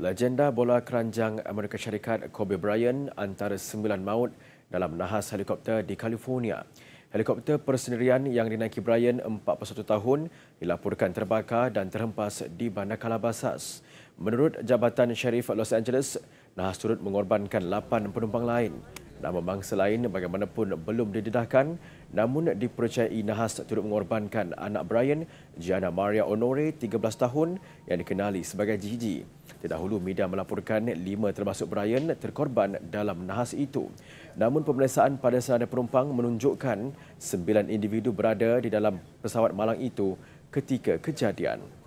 Legenda bola keranjang Amerika Syarikat Kobe Bryant antara sembilan maut dalam nahas helikopter di California. Helikopter persendirian yang dinaiki Bryant 41 tahun dilaporkan terbakar dan terhempas di Bandar Kalabasas. Menurut Jabatan Sheriff Los Angeles, nahas turut mengorbankan lapan penumpang lain. Nama bangsa lain bagaimanapun belum didedahkan namun dipercayai nahas turut mengorbankan anak Brian, Gianna Maria Honore, 13 tahun yang dikenali sebagai Gigi. Terdahulu, media melaporkan lima termasuk Brian terkorban dalam nahas itu. Namun, pemeriksaan pada senarai penumpang menunjukkan sembilan individu berada di dalam pesawat malang itu ketika kejadian.